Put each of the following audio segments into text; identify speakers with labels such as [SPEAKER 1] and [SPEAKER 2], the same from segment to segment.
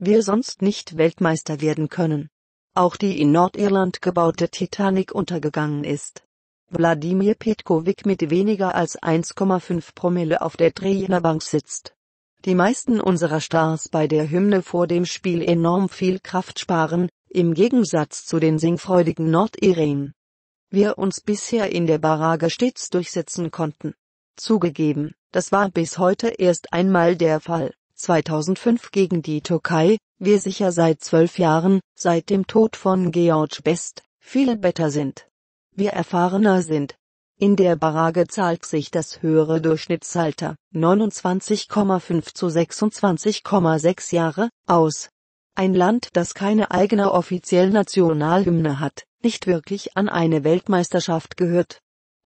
[SPEAKER 1] wir sonst nicht Weltmeister werden können. Auch die in Nordirland gebaute Titanic untergegangen ist. Wladimir Petkovic mit weniger als 1,5 Promille auf der Trainerbank sitzt. Die meisten unserer Stars bei der Hymne vor dem Spiel enorm viel Kraft sparen, im Gegensatz zu den singfreudigen Nordiren. Wir uns bisher in der Barrage stets durchsetzen konnten. Zugegeben, das war bis heute erst einmal der Fall. 2005 gegen die Türkei, wir sicher seit zwölf Jahren, seit dem Tod von George Best, viel besser sind. Wir erfahrener sind. In der Barrage zahlt sich das höhere Durchschnittsalter, 29,5 zu 26,6 Jahre, aus. Ein Land, das keine eigene offiziell Nationalhymne hat, nicht wirklich an eine Weltmeisterschaft gehört.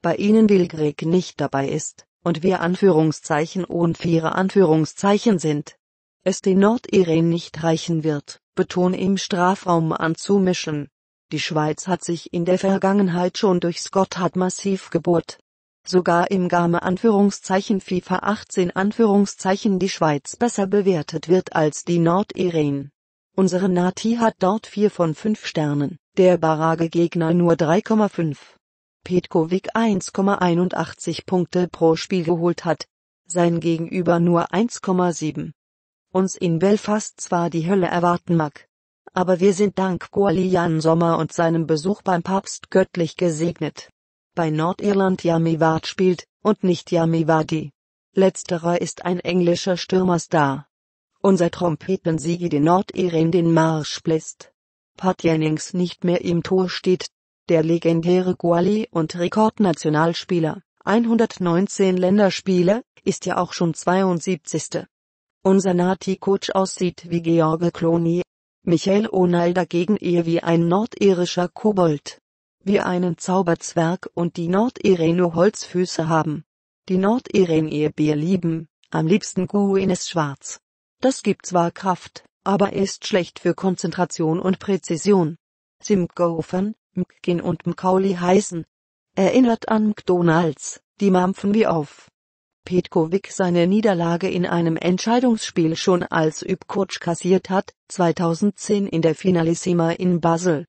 [SPEAKER 1] Bei ihnen Will Greg nicht dabei ist und wir Anführungszeichen und vierer Anführungszeichen sind, es den Nordiren nicht reichen wird, Beton im Strafraum anzumischen. Die Schweiz hat sich in der Vergangenheit schon durch Scott hat massiv gebohrt. Sogar im Game Anführungszeichen FIFA 18 Anführungszeichen die Schweiz besser bewertet wird als die Nordiren. Unsere Nati hat dort 4 von 5 Sternen, der Barrage Gegner nur 3,5. Petkovic 1,81 Punkte pro Spiel geholt hat, sein Gegenüber nur 1,7. Uns in Belfast zwar die Hölle erwarten mag, aber wir sind dank Gualian Sommer und seinem Besuch beim Papst göttlich gesegnet. Bei Nordirland Yamivad spielt, und nicht Yamivadi. Letzterer ist ein englischer Stürmerstar. Unser Trompetensiege den Nordiren den Marsch bläst. Pat Jennings nicht mehr im Tor steht, der legendäre Guali und Rekordnationalspieler, 119 Länderspiele, ist ja auch schon 72. Unser Nati-Coach aussieht wie George Clooney, Michael O'Neill dagegen eher wie ein nordirischer Kobold. Wie einen Zauberzwerg und die Nordirene Holzfüße haben. Die Nordirene Bier lieben, am liebsten grünes Schwarz. Das gibt zwar Kraft, aber ist schlecht für Konzentration und Präzision. Simgofan, Mckin und Mkauli heißen. Erinnert an McDonalds, die mampfen wie auf. Petkovic seine Niederlage in einem Entscheidungsspiel schon als Übcoach kassiert hat, 2010 in der Finalissima in Basel.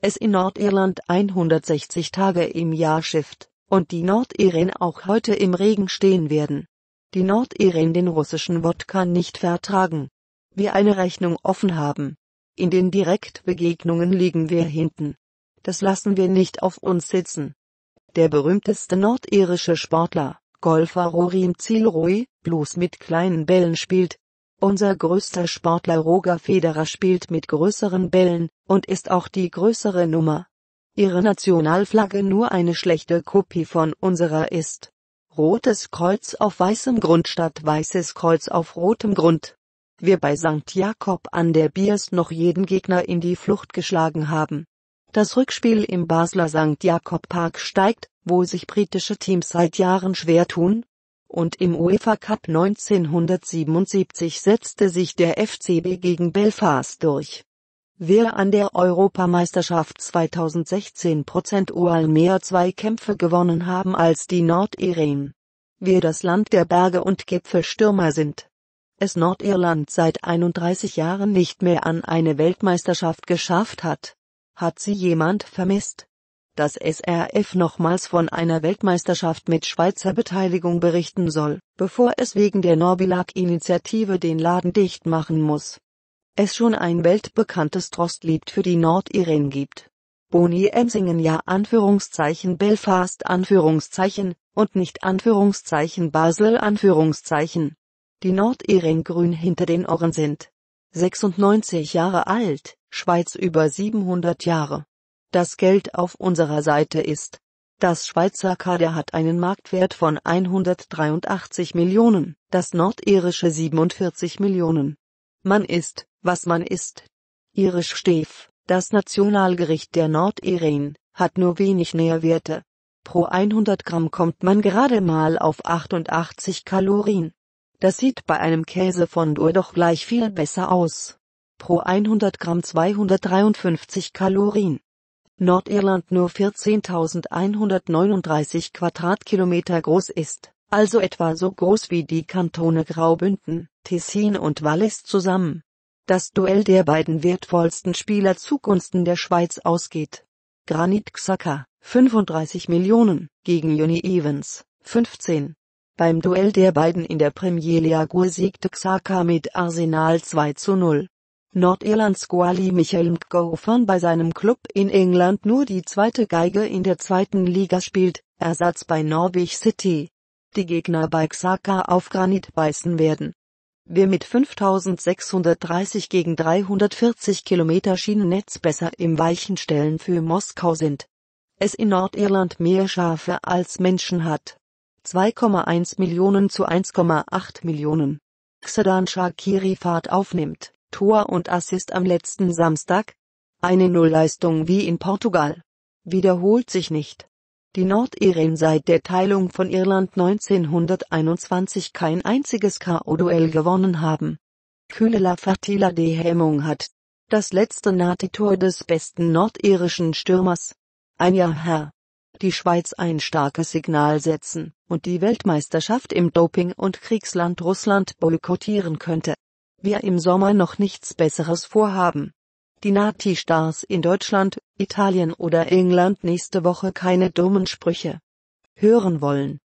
[SPEAKER 1] Es in Nordirland 160 Tage im Jahr schifft, und die Nordiren auch heute im Regen stehen werden. Die Nordiren den russischen Wodka nicht vertragen. Wir eine Rechnung offen haben. In den Direktbegegnungen liegen wir hinten das lassen wir nicht auf uns sitzen. Der berühmteste nordirische Sportler, Golfer Rorim Mcilroy, bloß mit kleinen Bällen spielt. Unser größter Sportler Roger Federer spielt mit größeren Bällen und ist auch die größere Nummer. Ihre Nationalflagge nur eine schlechte Kopie von unserer ist. Rotes Kreuz auf weißem Grund statt weißes Kreuz auf rotem Grund. Wir bei St. Jakob an der Biers noch jeden Gegner in die Flucht geschlagen haben. Das Rückspiel im Basler St. Jakob Park steigt, wo sich britische Teams seit Jahren schwer tun, und im UEFA Cup 1977 setzte sich der FCB gegen Belfast durch. Wer an der Europameisterschaft 2016 prozentual mehr Zweikämpfe gewonnen haben als die Nordiren. Wir das Land der Berge und Gipfelstürmer sind. Es Nordirland seit 31 Jahren nicht mehr an eine Weltmeisterschaft geschafft hat. Hat sie jemand vermisst? Dass SRF nochmals von einer Weltmeisterschaft mit Schweizer Beteiligung berichten soll, bevor es wegen der Norbilag-Initiative den Laden dicht machen muss. Es schon ein weltbekanntes Trostlied für die Nordiren gibt. Boni M. singen ja Anführungszeichen Belfast Anführungszeichen und nicht Anführungszeichen Basel Anführungszeichen. Die Nordiren grün hinter den Ohren sind. 96 Jahre alt. Schweiz über 700 Jahre. Das Geld auf unserer Seite ist. Das Schweizer Kader hat einen Marktwert von 183 Millionen, das nordirische 47 Millionen. Man ist, was man ist. Irisch Stef, das Nationalgericht der Nordiren, hat nur wenig Nährwerte. Pro 100 Gramm kommt man gerade mal auf 88 Kalorien. Das sieht bei einem Käse von Dur doch gleich viel besser aus pro 100 Gramm 253 Kalorien. Nordirland nur 14.139 Quadratkilometer groß ist, also etwa so groß wie die Kantone Graubünden, Tessin und Wallis zusammen. Das Duell der beiden wertvollsten Spieler zugunsten der Schweiz ausgeht. Granit Xhaka, 35 Millionen, gegen Juni Evans, 15. Beim Duell der beiden in der Premier League siegte Xhaka mit Arsenal 2 zu 0. Nordirlands Goalie Michael McGovern bei seinem Club in England nur die zweite Geige in der zweiten Liga spielt, Ersatz bei Norwich City. Die Gegner bei Xhaka auf Granit beißen werden. Wer mit 5630 gegen 340 Kilometer Schienennetz besser im Weichenstellen für Moskau sind. Es in Nordirland mehr Schafe als Menschen hat. 2,1 Millionen zu 1,8 Millionen. Xedan Shakiri Fahrt aufnimmt. Tor und Assist am letzten Samstag? Eine Nullleistung wie in Portugal. Wiederholt sich nicht. Die Nordiren seit der Teilung von Irland 1921 kein einziges KO-Duell gewonnen haben. Kühlela Fatila de Hemmung hat das letzte Nati-Tor des besten nordirischen Stürmers. Ein Jahr her. Die Schweiz ein starkes Signal setzen und die Weltmeisterschaft im Doping- und Kriegsland Russland boykottieren könnte wir im Sommer noch nichts Besseres vorhaben. Die Nati-Stars in Deutschland, Italien oder England nächste Woche keine dummen Sprüche hören wollen.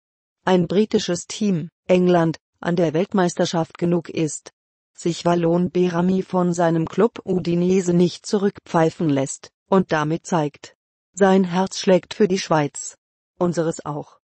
[SPEAKER 1] Ein britisches Team, England, an der Weltmeisterschaft genug ist, sich Wallon Berami von seinem Club Udinese nicht zurückpfeifen lässt, und damit zeigt, sein Herz schlägt für die Schweiz. Unseres auch.